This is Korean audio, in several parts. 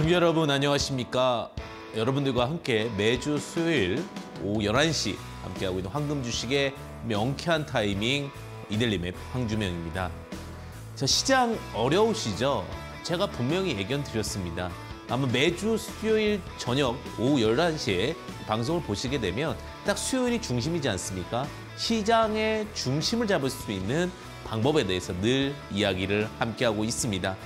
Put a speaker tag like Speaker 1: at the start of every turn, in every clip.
Speaker 1: 시청자 여러분 안녕하십니까? 여러분들과 함께 매주 수요일 오후 11시 함께하고 있는 황금 주식의 명쾌한 타이밍 이들리의 황주명입니다. 자, 시장 어려우시죠? 제가 분명히 예견 드렸습니다. 아마 매주 수요일 저녁 오후 11시에 방송을 보시게 되면 딱 수요일이 중심이지 않습니까? 시장의 중심을 잡을 수 있는 방법에 대해서 늘 이야기를 함께하고 있습니다.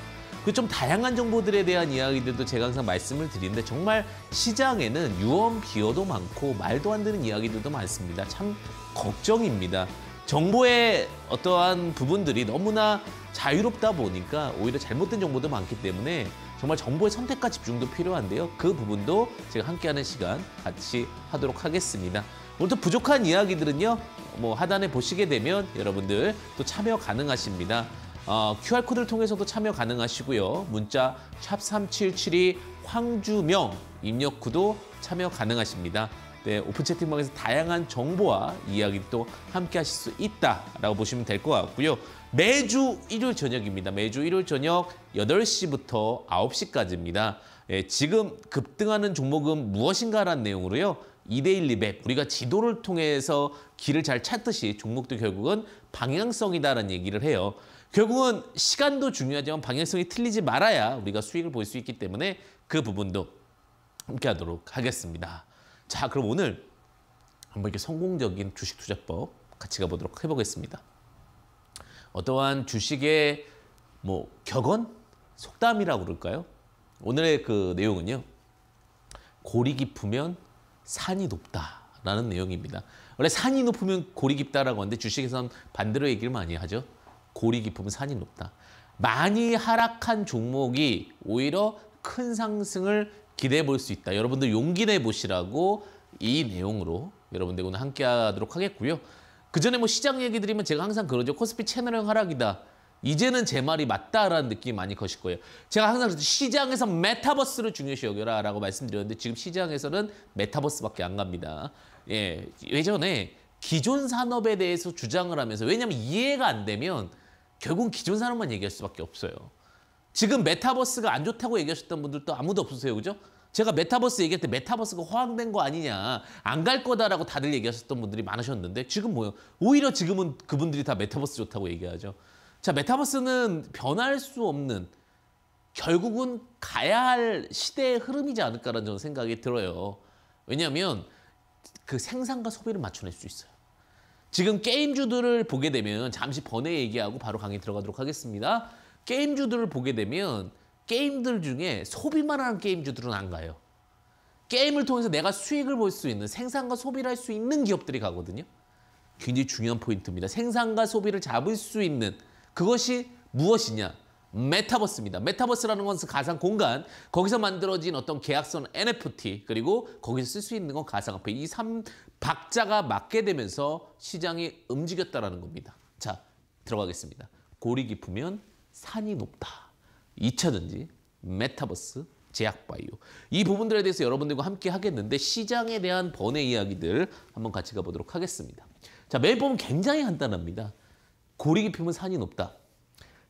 Speaker 1: 그좀 다양한 정보들에 대한 이야기들도 제가 항상 말씀을 드리는데 정말 시장에는 유언 비어도 많고 말도 안 되는 이야기들도 많습니다. 참 걱정입니다. 정보의 어떠한 부분들이 너무나 자유롭다 보니까 오히려 잘못된 정보도 많기 때문에 정말 정보의 선택과 집중도 필요한데요. 그 부분도 제가 함께하는 시간 같이 하도록 하겠습니다. 오늘도 부족한 이야기들은요. 뭐 하단에 보시게 되면 여러분들 또 참여 가능하십니다. 어, QR코드를 통해서도 참여 가능하시고요. 문자 샵 3 7 7이 황주명 입력 후도 참여 가능하십니다. 네, 오픈 채팅방에서 다양한 정보와 이야기도 함께 하실 수 있다라고 보시면 될 것 같고요. 매주 일요일 저녁입니다. 매주 일요일 저녁 8시부터 9시까지입니다. 예, 지금 급등하는 종목은 무엇인가라는 내용으로요. 이데일리 맵, 우리가 지도를 통해서 길을 잘 찾듯이 종목도 결국은 방향성이다라는 얘기를 해요. 결국은 시간도 중요하지만 방향성이 틀리지 말아야 우리가 수익을 볼 수 있기 때문에 그 부분도 함께 하도록 하겠습니다. 자 그럼 오늘 한번 이렇게 성공적인 주식 투자법 같이 가보도록 해보겠습니다. 어떠한 주식의 뭐 격언? 속담이라고 그럴까요? 오늘의 그 내용은요. 고리 깊으면 산이 높다라는 내용입니다. 원래 산이 높으면 고리 깊다라고 하는데 주식에선 반대로 얘기를 많이 하죠. 고리 깊으면 산이 높다. 많이 하락한 종목이 오히려 큰 상승을 기대해 볼 수 있다. 여러분들 용기 내보시라고 이 내용으로 여러분들 오늘 함께 하도록 하겠고요. 그 전에 뭐 시장 얘기 드리면 제가 항상 그러죠. 코스피 채널형 하락이다. 이제는 제 말이 맞다라는 느낌이 많이 커실 거예요. 제가 항상 시장에서 메타버스를 중요시 여겨라 라고 말씀드렸는데 지금 시장에서는 메타버스밖에 안 갑니다. 예, 예전에 기존 산업에 대해서 주장을 하면서 왜냐하면 이해가 안 되면 결국은 기존 사람만 얘기할 수밖에 없어요. 지금 메타버스가 안 좋다고 얘기하셨던 분들도 아무도 없으세요, 그죠? 제가 메타버스 얘기할 때 메타버스가 허황된 거 아니냐, 안 갈 거다라고 다들 얘기하셨던 분들이 많으셨는데 지금 뭐요? 오히려 지금은 그분들이 다 메타버스 좋다고 얘기하죠. 자, 메타버스는 변할 수 없는 결국은 가야 할 시대의 흐름이지 않을까라는 저는 생각이 들어요. 왜냐하면 그 생산과 소비를 맞춰낼 수 있어요. 지금 게임주들을 보게 되면 잠시 번외 얘기하고 바로 강의 들어가도록 하겠습니다. 게임주들을 보게 되면 게임들 중에 소비만 하는 게임주들은 안 가요. 게임을 통해서 내가 수익을 볼 수 있는 생산과 소비를 할 수 있는 기업들이 가거든요. 굉장히 중요한 포인트입니다. 생산과 소비를 잡을 수 있는 그것이 무엇이냐? 메타버스입니다. 메타버스라는 것은 가상 공간, 거기서 만들어진 어떤 계약선 NFT, 그리고 거기서 쓸 수 있는 건 가상화폐. 이삼 박자가 맞게 되면서 시장이 움직였다라는 겁니다. 자, 들어가겠습니다. 고리 깊으면 산이 높다. 2차전지, 메타버스, 제약바이오. 이 부분들에 대해서 여러분들과 함께 하겠는데 시장에 대한 번의 이야기들 한번 같이 가보도록 하겠습니다. 자, 매일 보면 굉장히 간단합니다. 고리 깊으면 산이 높다.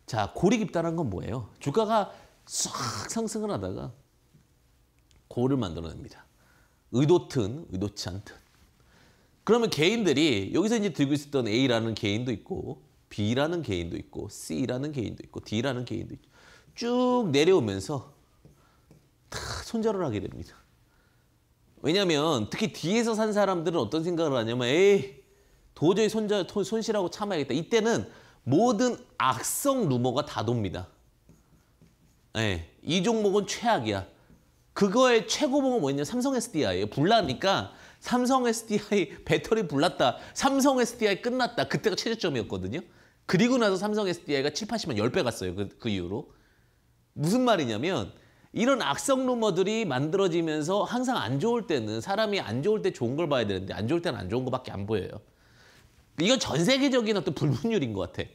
Speaker 1: 자, 골이 깊다는 건 뭐예요? 주가가 싹 상승을 하다가 골을 만들어냅니다. 의도튼 의도치 않든. 그러면 개인들이 여기서 이제 들고 있었던 A라는 개인도 있고 B라는 개인도 있고 C라는 개인도 있고 D라는 개인도 있고 쭉 내려오면서 다 손절을 하게 됩니다. 왜냐하면 특히 D에서 산 사람들은 어떤 생각을 하냐면 에이 도저히 손절, 손실하고 참아야겠다. 이때는 모든 악성 루머가 다 돕니다. 네, 이 종목은 최악이야. 그거의 최고봉은 뭐였냐? 삼성 SDI예요. 불나니까 삼성 SDI 배터리 불났다. 삼성 SDI 끝났다. 그때가 최저점이었거든요. 그리고 나서 삼성 SDI가 7, 80만 10배 갔어요. 그, 그 이후로. 무슨 말이냐면 이런 악성 루머들이 만들어지면서 항상 안 좋을 때는 사람이 안 좋을 때 좋은 걸 봐야 되는데 안 좋을 때는 안 좋은 거밖에 안 보여요. 이건 전 세계적인 어떤 불문율인 것 같아.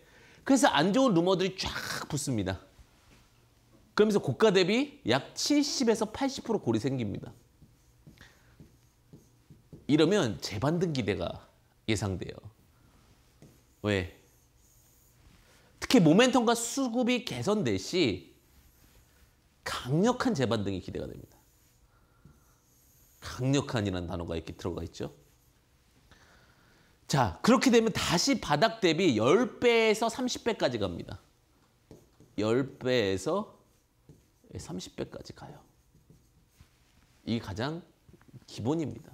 Speaker 1: 그래서 안 좋은 루머들이 쫙 붙습니다. 그러면서 고가 대비 약 70에서 80% 골이 생깁니다. 이러면 재반등 기대가 예상돼요. 왜? 특히 모멘텀과 수급이 개선될 시 강력한 재반등이 기대가 됩니다. 강력한이라는 단어가 이렇게 들어가 있죠. 자, 그렇게 되면 다시 바닥 대비 10배에서 30배까지 갑니다. 10배에서 30배까지 가요. 이게 가장 기본입니다.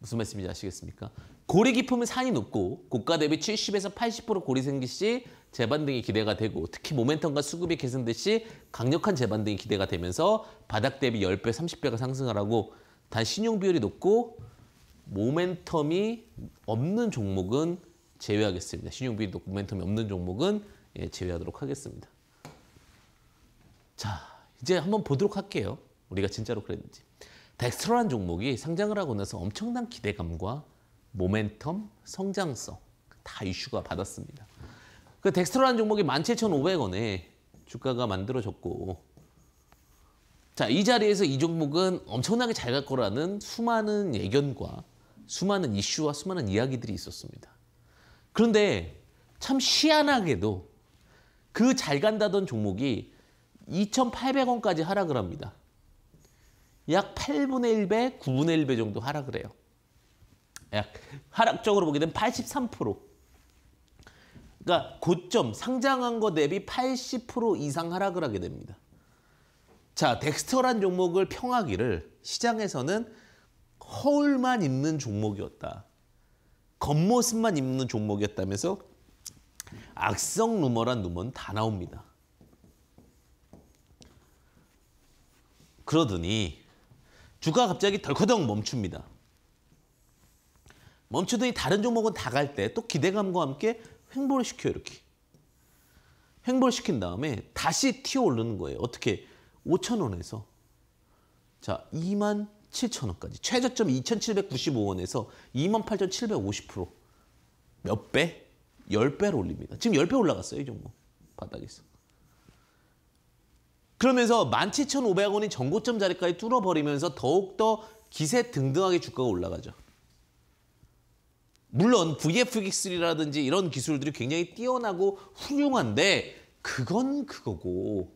Speaker 1: 무슨 말씀인지 아시겠습니까? 고리 깊으면 산이 높고 고가 대비 70에서 80% 고리 생기 시 재반등이 기대가 되고 특히 모멘텀과 수급이 개선되시 강력한 재반등이 기대가 되면서 바닥 대비 10배, 30배가 상승하라고 단 신용 비율이 높고 모멘텀이 없는 종목은 제외하겠습니다. 신용 비율이 높고 모멘텀이 없는 종목은 예, 제외하도록 하겠습니다. 자, 이제 한번 보도록 할게요. 우리가 진짜로 그랬는지. 덱스트라는 종목이 상장을 하고 나서 엄청난 기대감과 모멘텀, 성장성 다 이슈가 받았습니다. 그 덱스트라는 종목이 17,500원에 주가가 만들어졌고 자, 이 자리에서 이 종목은 엄청나게 잘 갈 거라는 수많은 예견과 수많은 이슈와 수많은 이야기들이 있었습니다. 그런데 참 희한하게도 그 잘 간다던 종목이 2,800원까지 하락을 합니다. 약 8분의 1배, 9분의 1배 정도 하락을 해요. 약 하락적으로 보게 되면 83%. 그러니까 고점, 상장한 거 대비 80% 이상 하락을 하게 됩니다. 자, 덱스터란 종목을 평하기를 시장에서는 허울만 입는 종목이었다. 겉모습만 입는 종목이었다면서 악성 루머란 루머는 다 나옵니다. 그러더니 주가 갑자기 덜커덩 멈춥니다. 멈추더니 다른 종목은 다 갈 때 또 기대감과 함께 횡보를 시켜 요 이렇게. 횡보를 시킨 다음에 다시 튀어 오르는 거예요. 어떻게? 5천 원에서 자2 0 0 0 원까지 최저점 2,795원에서 28,750%몇 배? 10배로 올립니다. 지금 10배 올라갔어요. 이 종목 바닥에서. 그러면서 17,500원이 전고점 자리까지 뚫어버리면서 더욱더 기세 등등하게 주가가 올라가죠. 물론 VFX3라든지 이런 기술들이 굉장히 뛰어나고 훌륭한데 그건 그거고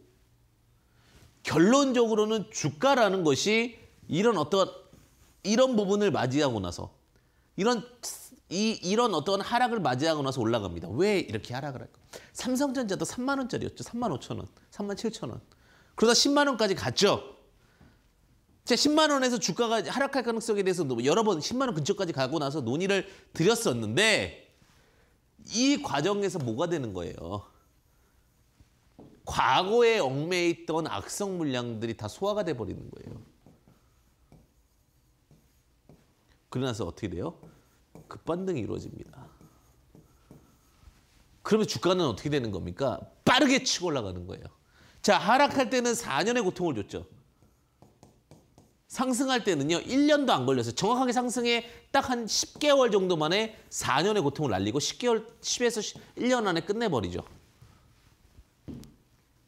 Speaker 1: 결론적으로는 주가라는 것이 이런 어떤 이런 부분을 맞이하고 나서 이런 이 이런 어떤 하락을 맞이하고 나서 올라갑니다. 왜 이렇게 하락을 할까? 삼성전자도 3만 원짜리였죠. 3만 5천 원, 3만 7천 원. 그러다 10만 원까지 갔죠. 제 10만 원에서 주가가 하락할 가능성에 대해서 여러 번 10만 원 근처까지 가고 나서 논의를 드렸었는데 이 과정에서 뭐가 되는 거예요. 과거에 얽매여 있던 악성 물량들이 다 소화가 돼 버리는 거예요. 그러나서 어떻게 돼요? 급반등이 이루어집니다. 그러면 주가는 어떻게 되는 겁니까? 빠르게 치고 올라가는 거예요. 자, 하락할 때는 4년의 고통을 줬죠. 상승할 때는요. 1년도 안 걸려서 정확하게 상승에 딱 한 10개월 정도 만에 4년의 고통을 날리고 10개월 10에서 1년 안에 끝내 버리죠.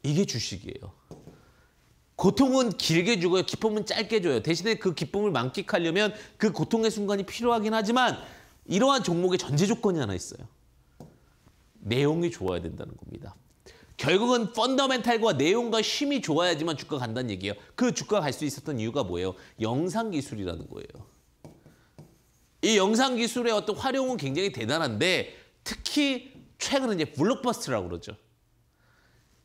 Speaker 1: 이게 주식이에요. 고통은 길게 주고요. 기쁨은 짧게 줘요. 대신에 그 기쁨을 만끽하려면 그 고통의 순간이 필요하긴 하지만 이러한 종목의 전제 조건이 하나 있어요. 내용이 좋아야 된다는 겁니다. 결국은 펀더멘탈과 내용과 힘이 좋아야지만 주가 간다는 얘기예요. 그 주가 갈 수 있었던 이유가 뭐예요? 영상 기술이라는 거예요. 이 영상 기술의 어떤 활용은 굉장히 대단한데 특히 최근에 이제 블록버스터라고 그러죠.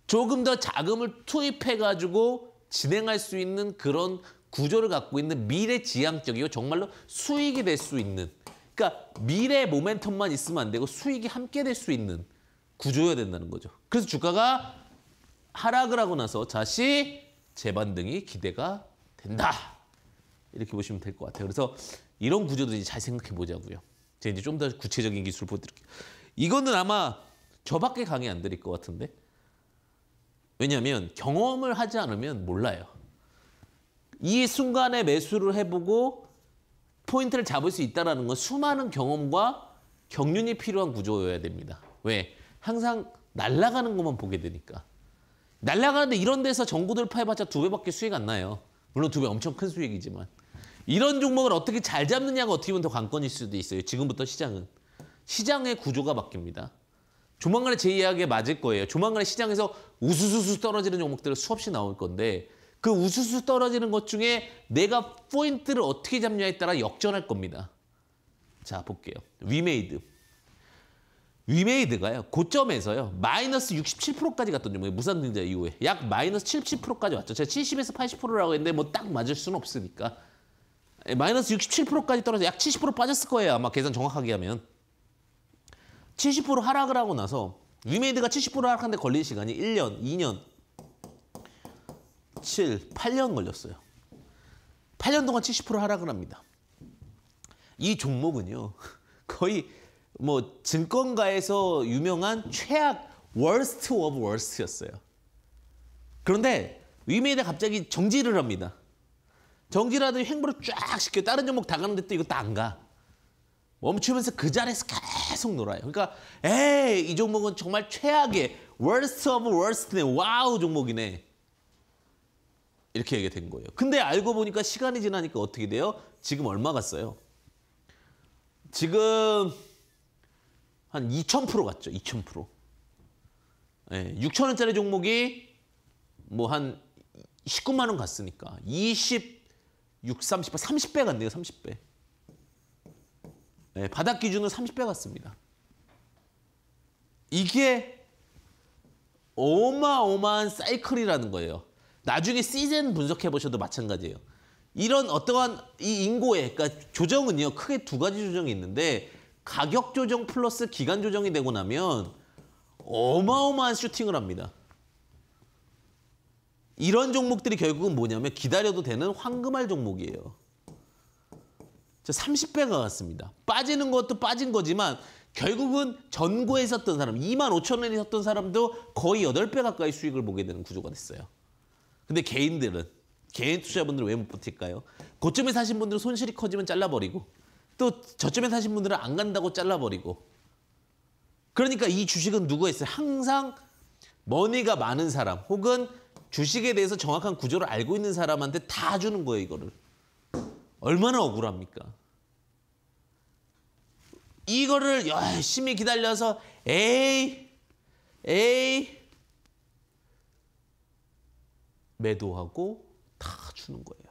Speaker 1: 조금 더 자금을 투입해가지고 진행할 수 있는 그런 구조를 갖고 있는 미래 지향적이고 정말로 수익이 될 수 있는 그러니까 미래 모멘텀만 있으면 안 되고 수익이 함께 될 수 있는 구조여야 된다는 거죠. 그래서 주가가 하락을 하고 나서 다시 재반등이 기대가 된다. 이렇게 보시면 될 것 같아요. 그래서 이런 구조들이 잘 생각해 보자고요. 제가 이제 좀 더 구체적인 기술 을 보여드릴게요. 이거는 아마 저밖에 강의 안 드릴 것 같은데 왜냐하면 경험을 하지 않으면 몰라요. 이 순간에 매수를 해보고 포인트를 잡을 수 있다는 건 수많은 경험과 경륜이 필요한 구조여야 됩니다. 왜? 항상 날아가는 것만 보게 되니까. 날아가는데 이런 데서 전구돌파 해봤자 두 배밖에 수익 안 나요. 물론 두 배 엄청 큰 수익이지만. 이런 종목을 어떻게 잘 잡느냐가 어떻게 보면 더 관건일 수도 있어요. 지금부터 시장은. 시장의 구조가 바뀝니다. 조만간에 제 이야기에 맞을 거예요. 조만간에 시장에서 우수수수 떨어지는 종목들을 수없이 나올 건데 그 우수수 떨어지는 것 중에 내가 포인트를 어떻게 잡냐에 따라 역전할 겁니다. 자 볼게요. 위메이드. 위메이드가요. 고점에서요. 마이너스 67%까지 갔던 종목이무산등자 이후에. 약 마이너스 77%까지 왔죠. 제가 70에서 80%라고 했는데 뭐 딱 맞을 수는 없으니까. 예, 마이너스 67%까지 떨어져 약 70% 빠졌을 거예요. 아마 계산 정확하게 하면. 70% 하락을 하고 나서 위메이드가 70% 하락하는데 걸린 시간이 1년, 2년, 7, 8년 걸렸어요. 8년 동안 70% 하락을 합니다. 이 종목은요. 거의 뭐 증권가에서 유명한 최악 월스트 오브 월스트였어요. 그런데 위메이드 갑자기 정지를 합니다. 정지라도 행보를 쫙 시켜 다른 종목 다 가는데 또 이거 다 안 가. 멈추면서 그 자리에서 계속 놀아요. 그러니까 에이 이 종목은 정말 최악의 worst of worst네. 와우 종목이네. 이렇게 얘기가 된 거예요. 근데 알고 보니까 시간이 지나니까 어떻게 돼요? 지금 얼마 갔어요? 지금 한 2,000% 갔죠. 2,000%. 예, 6 0원짜리 종목이 뭐 한 19만 원 갔으니까 20, 6, 30, 30배 갔네요. 30배. 네, 바닥 기준으로 30배 같습니다. 이게 어마어마한 사이클이라는 거예요. 나중에 시즌 분석해 보셔도 마찬가지예요. 이런 어떠한 이 인고의 그러니까 조정은요 크게 두 가지 조정이 있는데 가격 조정 플러스 기간 조정이 되고 나면 어마어마한 슈팅을 합니다. 이런 종목들이 결국은 뭐냐면 기다려도 되는 황금알 종목이에요. 저 30배가 갔습니다. 빠지는 것도 빠진 거지만 결국은 전고에 샀던 사람, 2만 5천 원에 샀던 사람도 거의 8배 가까이 수익을 보게 되는 구조가 됐어요. 근데 개인들은, 개인 투자분들은 왜 못 버틸까요? 고점에 사신 분들은 손실이 커지면 잘라버리고 또 저점에 사신 분들은 안 간다고 잘라버리고 그러니까 이 주식은 누가 구 있어요? 항상 머니가 많은 사람 혹은 주식에 대해서 정확한 구조를 알고 있는 사람한테 다 주는 거예요, 이거를. 얼마나 억울합니까? 이거를 열심히 기다려서 에이 에이 매도하고 다 주는 거예요.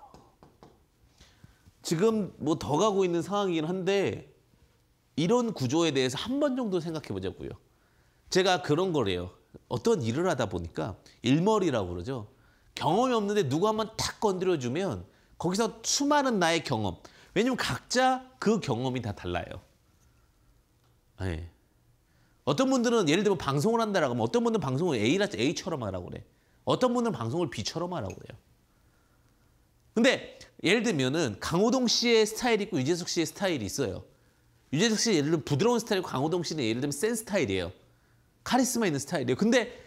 Speaker 1: 지금 뭐 더 가고 있는 상황이긴 한데 이런 구조에 대해서 한 번 정도 생각해 보자고요. 제가 그런 거래요. 어떤 일을 하다 보니까 일머리라고 그러죠. 경험이 없는데 누구 한번 탁 건드려주면 거기서 수많은 나의 경험. 왜냐면 각자 그 경험이 다 달라요. 네. 어떤 분들은 예를 들면 방송을 한다라고 하면 어떤 분들은 방송을 A라 A처럼 하라고 그래. 어떤 분들은 방송을 B처럼 하라고 그래요. 근데 예를 들면은 강호동 씨의 스타일이 있고 유재석 씨의 스타일이 있어요. 유재석 씨 예를 들면 부드러운 스타일이고 강호동 씨는 예를 들면 센 스타일이에요. 카리스마 있는 스타일이에요. 근데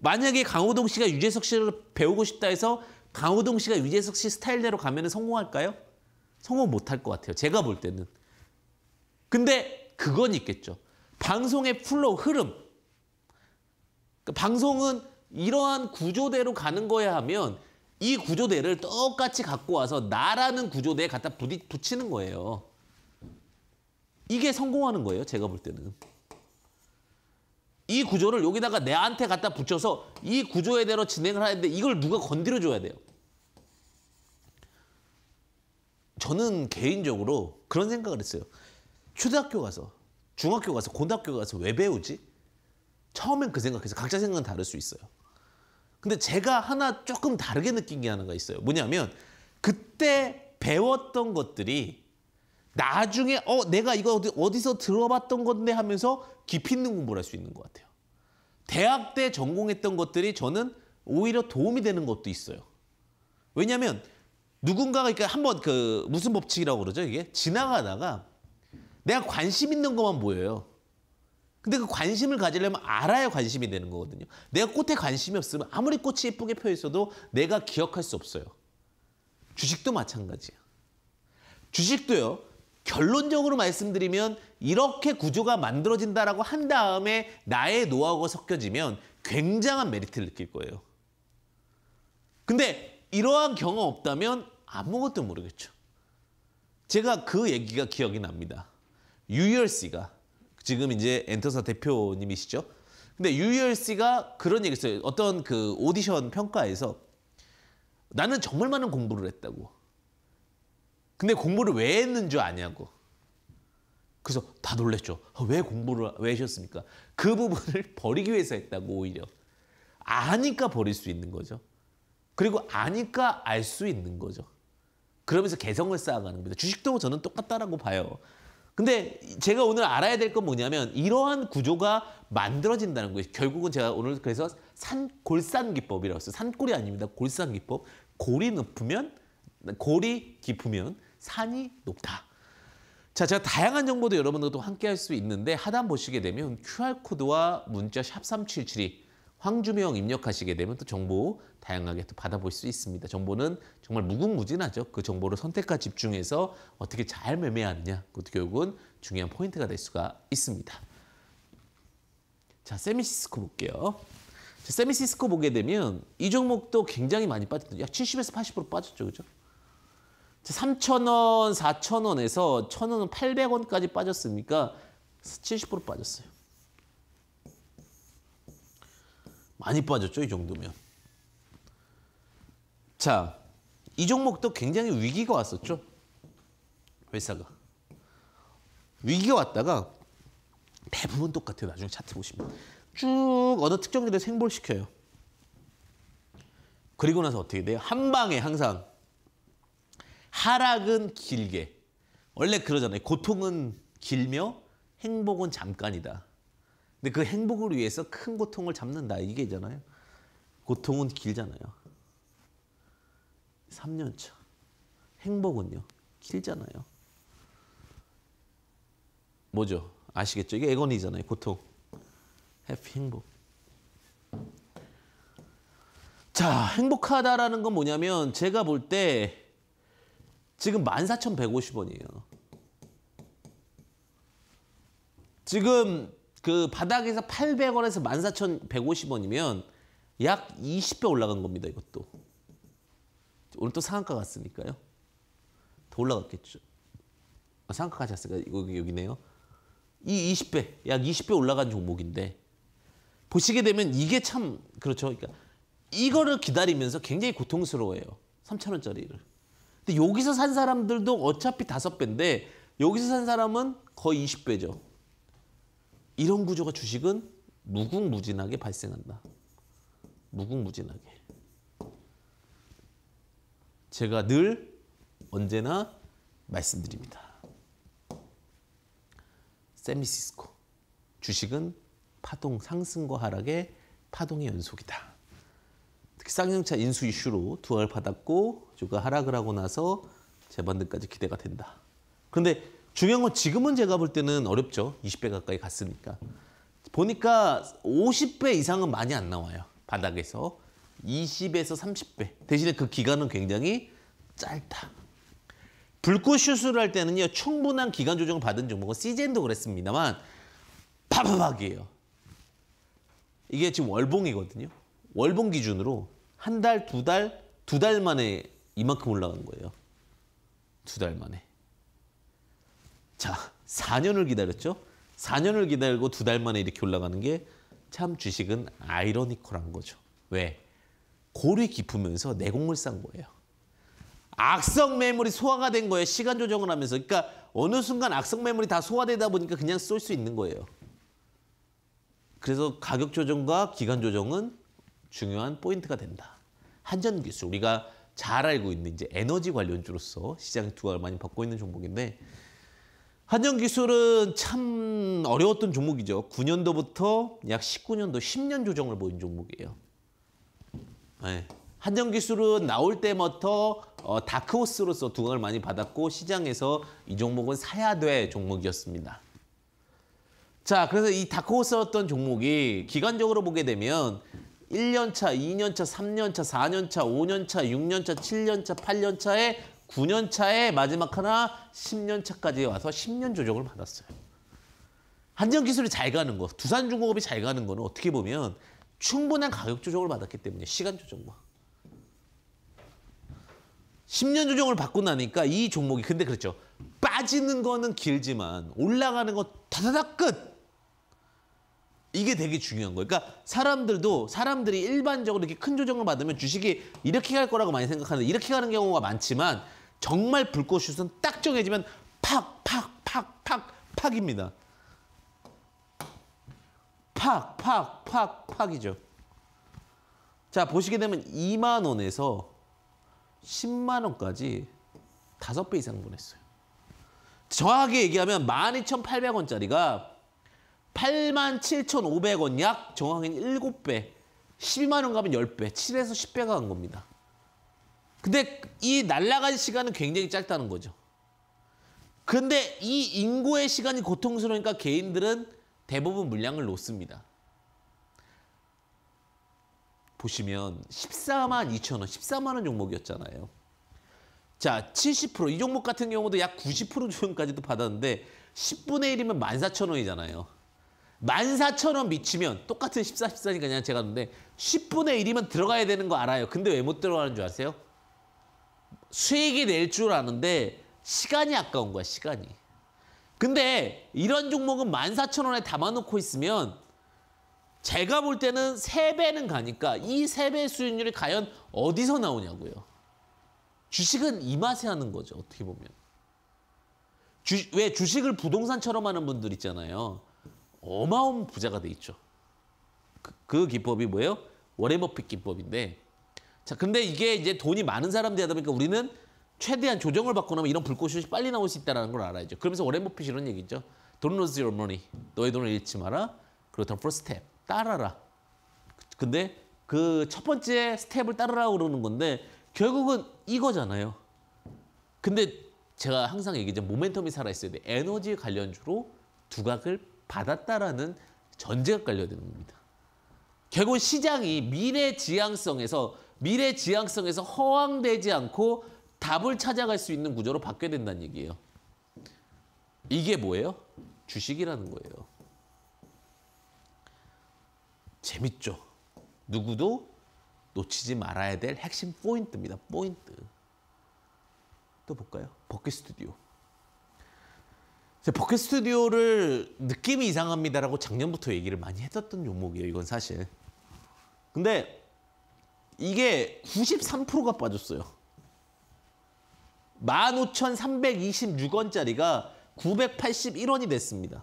Speaker 1: 만약에 강호동 씨가 유재석 씨를 배우고 싶다 해서 강호동 씨가 유재석 씨 스타일대로 가면 성공할까요? 성공 못할 것 같아요. 제가 볼 때는. 근데 그건 있겠죠. 방송의 플로 흐름. 그러니까 방송은 이러한 구조대로 가는 거야 하면 이 구조대를 똑같이 갖고 와서 나라는 구조대에 갖다 부디, 붙이는 거예요. 이게 성공하는 거예요. 제가 볼 때는. 이 구조를 여기다가 내한테 갖다 붙여서 이 구조에 대로 진행을 하는데 이걸 누가 건드려줘야 돼요. 저는 개인적으로 그런 생각을 했어요. 초등학교 가서, 중학교 가서, 고등학교 가서 왜 배우지? 처음엔 그 생각해서 각자 생각은 다를 수 있어요. 근데 제가 하나 조금 다르게 느낀 게 하나가 있어요. 뭐냐면 그때 배웠던 것들이 나중에 어 내가 이거 어디, 어디서 들어봤던 건데 하면서 깊이 있는 공부를 할 수 있는 것 같아요. 대학 때 전공했던 것들이 저는 오히려 도움이 되는 것도 있어요. 왜냐하면 누군가가 그러니까 한번 그 무슨 법칙이라고 그러죠 이게 지나가다가 내가 관심 있는 것만 보여요. 근데 그 관심을 가지려면 알아야 관심이 되는 거거든요. 내가 꽃에 관심이 없으면 아무리 꽃이 예쁘게 펴 있어도 내가 기억할 수 없어요. 주식도 마찬가지야. 주식도요. 결론적으로 말씀드리면 이렇게 구조가 만들어진다라고 한 다음에 나의 노하우가 섞여지면 굉장한 메리트를 느낄 거예요. 근데 이러한 경험 없다면 아무것도 모르겠죠. 제가 그 얘기가 기억이 납니다. 유열 씨가 지금 이제 엔터사 대표님이시죠. 근데 유열 씨가 그런 얘기 했어요. 어떤 그 오디션 평가에서 나는 정말 많은 공부를 했다고. 근데 공부를 왜 했는 줄 아냐고. 그래서 다 놀랬죠. 아, 왜 공부를 왜 하셨습니까? 그 부분을 버리기 위해서 했다고 오히려. 아니까 버릴 수 있는 거죠. 그리고 아니까 알 수 있는 거죠. 그러면서 개성을 쌓아가는 겁니다. 주식도 저는 똑같다라고 봐요. 근데 제가 오늘 알아야 될 건 뭐냐면 이러한 구조가 만들어진다는 거예요. 결국은 제가 오늘 그래서 산 골산 기법이라고 했요 산골이 아닙니다. 골산 기법. 골이 높으면 골이 깊으면 산이 높다. 자, 제가 다양한 정보도 여러분들도 함께 할 수 있는데 하단 보시게 되면 QR코드와 문자 샵3772 황주명 입력하시게 되면 또 정보 다양하게 또 받아볼 수 있습니다. 정보는 정말 무궁무진하죠. 그 정보를 선택과 집중해서 어떻게 잘 매매하느냐. 그것도 결국은 중요한 포인트가 될 수가 있습니다. 자, 세미시스코 볼게요. 자, 세미시스코 보게 되면 이 종목도 굉장히 많이 빠졌죠. 약 70에서 80% 빠졌죠. 그죠? 3,000원, 4,000원에서 1 0 0 0원 800원까지 빠졌으니까 70% 빠졌어요. 많이 빠졌죠, 이 정도면. 자, 이 종목도 굉장히 위기가 왔었죠. 회사가. 위기가 왔다가 대부분 똑같아요. 나중에 차트 보시면. 쭉 어느 특정들을 생볼시켜요. 그리고 나서 어떻게 돼요? 한 방에 항상 하락은 길게. 원래 그러잖아요. 고통은 길며 행복은 잠깐이다. 근데 그 행복을 위해서 큰 고통을 잡는다 이게잖아요. 고통은 길잖아요. 3년차. 행복은요. 길잖아요. 뭐죠? 아시겠죠? 이게 애건이잖아요. 고통. 해피 행복. 자, 행복하다라는 건 뭐냐면 제가 볼 때 지금 14,150원이에요. 지금 그 바닥에서 800원에서 14,150원이면 약 20배 올라간 겁니다. 이것도. 오늘 또 상한가 갔으니까요. 더 올라갔겠죠. 아, 상한가 같이 갔으니까 여기, 여기네요. 이 20배, 약 20배 올라간 종목인데 보시게 되면 이게 참 그렇죠. 그러니까 이거를 기다리면서 굉장히 고통스러워요 3,000원짜리를. 근데 여기서 산 사람들도 어차피 다 배인데 여기서 산 사람은 거의 20배죠. 이런 구조가 주식은 무궁무진하게 발생한다. 무궁무진하게. 제가 늘 언제나 말씀드립니다. 샌미시스코 주식은 파동 상승과 하락의 파동의 연속이다. 특히 쌍용차 인수 이슈로 두알 받았고 주가 하락을 하고 나서 재반등까지 기대가 된다. 그런데 중요한 건 지금은 제가 볼 때는 어렵죠. 20배 가까이 갔으니까. 보니까 50배 이상은 많이 안 나와요. 바닥에서. 20에서 30배. 대신에 그 기간은 굉장히 짧다. 불꽃 슛을 할 때는요. 충분한 기간 조정 을 받은 종목은 시즌도 그랬습니다만 파파박이에요. 이게 지금 월봉이거든요. 월봉 기준으로 한 달, 두 달, 두 달 만에 이만큼 올라간 거예요. 두 달 만에. 자, 4년을 기다렸죠. 4년을 기다리고 두 달 만에 이렇게 올라가는 게 참 주식은 아이러니컬한 거죠. 왜? 골이 깊으면서 내공을 싼 거예요. 악성 매물이 소화가 된 거예요. 시간 조정을 하면서. 그러니까 어느 순간 악성 매물이 다 소화되다 보니까 그냥 쏠 수 있는 거예요. 그래서 가격 조정과 기간 조정은 중요한 포인트가 된다. 한전 기술 우리가 잘 알고 있는 이제 에너지 관련주로서 시장 투자를 많이 받고 있는 종목인데 한정 기술은 참 어려웠던 종목이죠. 9년도부터 약 19년도 10년 조정을 보인 종목이에요. 네. 예. 한정 기술은 나올 때부터 어, 다크호스로서 두각을 많이 받았고 시장에서 이 종목은 사야 돼 종목이었습니다. 자, 그래서 이 다크호스였던 종목이 기간적으로 보게 되면 1년차, 2년차, 3년차, 4년차, 5년차, 6년차, 7년차, 8년차에 9년 차에 마지막 하나 10년 차까지 와서 10년 조정을 받았어요. 한정 기술이 잘 가는 거, 두산 중공업이 잘 가는 거는 어떻게 보면 충분한 가격 조정을 받았기 때문에 시간 조정과 10년 조정을 받고 나니까 이 종목이 근데 그렇죠. 빠지는 거는 길지만 올라가는 거 다다닥 끝. 이게 되게 중요한 거예요. 그러니까 사람들도 사람들이 일반적으로 이렇게 큰 조정을 받으면 주식이 이렇게 갈 거라고 많이 생각하는데 이렇게 가는 경우가 많지만 정말 불꽃슛은 딱 정해지면 팍, 팍, 팍, 팍, 팍입니다. 팍, 팍, 팍, 팍이죠. 자, 보시게 되면 2만 원에서 10만 원까지 5배 이상 보냈어요. 정확하게 얘기하면 12,800원짜리가 87,500원 약 정확히 7배, 12만 원 가면 10배, 7에서 10배가 간 겁니다. 근데 이 날아간 시간은 굉장히 짧다는 거죠. 근데 이 인고의 시간이 고통스러우니까 개인들은 대부분 물량을 놓습니다. 보시면 14만 2천 원, 14만 원 종목이었잖아요. 자, 70%, 이 종목 같은 경우도 약 90% 조정까지도 받았는데 10분의 1이면 1 4 0 0원이잖아요 14,000원 미치면 똑같은 14, 14니까 그냥 제가 근데 10분의 1이면 들어가야 되는 거 알아요. 근데 왜 못 들어가는 줄 아세요? 수익이 낼 줄 아는데 시간이 아까운 거야, 시간이. 근데 이런 종목은 14,000원에 담아놓고 있으면 제가 볼 때는 세배는 가니까 이 세 배 수익률이 과연 어디서 나오냐고요. 주식은 이 맛에 하는 거죠, 어떻게 보면. 주, 왜 주식을 부동산처럼 하는 분들 있잖아요. 어마어마한 부자가 돼 있죠. 그, 그 기법이 뭐예요? 워렌 버핏 기법인데 자, 근데 이게 이제 돈이 많은 사람들이 하다 보니까 우리는 최대한 조정을 받고 나면 뭐 이런 불꽃이 빨리 나올 수 있다는 걸 알아야죠. 그러면서 워렌 버핏이 이런 얘기죠. Don't lose your money. 너의 돈을 잃지 마라. 그렇다면 first step. 따라라. 근데 그 첫 번째 스텝을 따르라고 그러는 건데 결국은 이거잖아요. 근데 제가 항상 얘기죠. 모멘텀이 살아있어야 돼. 에너지 관련주로 두각을 받았다라는 전제가 깔려야 되는 겁니다. 결국 시장이 미래 지향성에서 미래 지향성에서 허황되지 않고 답을 찾아갈 수 있는 구조로 바뀌어야 된다는 얘기예요. 이게 뭐예요? 주식이라는 거예요. 재밌죠? 누구도 놓치지 말아야 될 핵심 포인트입니다. 포인트. 또 볼까요? 버킷 스튜디오. 버킷 스튜디오를 느낌이 이상합니다라고 작년부터 얘기를 많이 했었던 종목이에요. 이건 사실. 근데 이게 93%가 빠졌어요. 15,326원짜리가 981원이 됐습니다.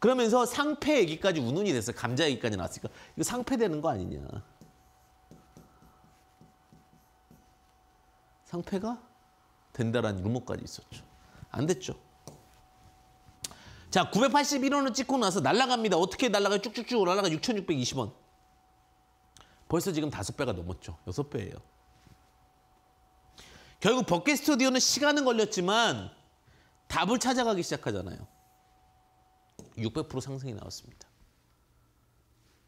Speaker 1: 그러면서 상패 얘기까지 운운이 됐어요. 감자 얘기까지 나왔으니까. 이거 상패되는 거 아니냐. 상패가 된다라는 루머까지 있었죠. 안 됐죠. 자, 981원을 찍고 나서 날라갑니다 어떻게 날라가요? 쭉쭉쭉 올라가 6,620원. 벌써 지금 다섯 배가 넘었죠. 여섯 배예요. 결국 버킷 스튜디오는 시간은 걸렸지만 답을 찾아가기 시작하잖아요. 600% 상승이 나왔습니다.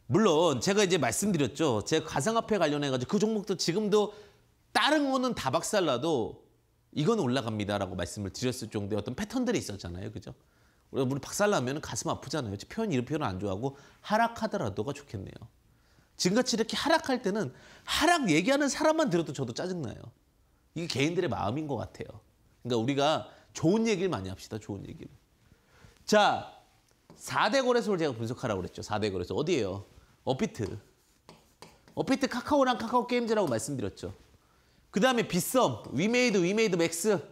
Speaker 1: 물론 제가 이제 말씀드렸죠. 제가 상화폐 관련해 가지고 그 종목도 지금도 다른 거는 다 박살나도 이건 올라갑니다라고 말씀을 드렸을 정도의 어떤 패턴들이 있었잖아요. 그죠? 우리 박살나면 가슴 아프잖아요. 표현 이런 표현 안 좋아하고 하락하더라도가 좋겠네요. 지금같이 이렇게 하락할 때는 하락 얘기하는 사람만 들어도 저도 짜증나요. 이게 개인들의 마음인 것 같아요. 그러니까 우리가 좋은 얘기를 많이 합시다. 좋은 얘기를. 자, 4대 거래소를 제가 분석하라고 그랬죠. 4대 거래소. 어디예요? 업비트. 업비트 카카오랑 카카오 게임즈라고 말씀드렸죠. 그 다음에 비썸, 위메이드, 위메이드 맥스.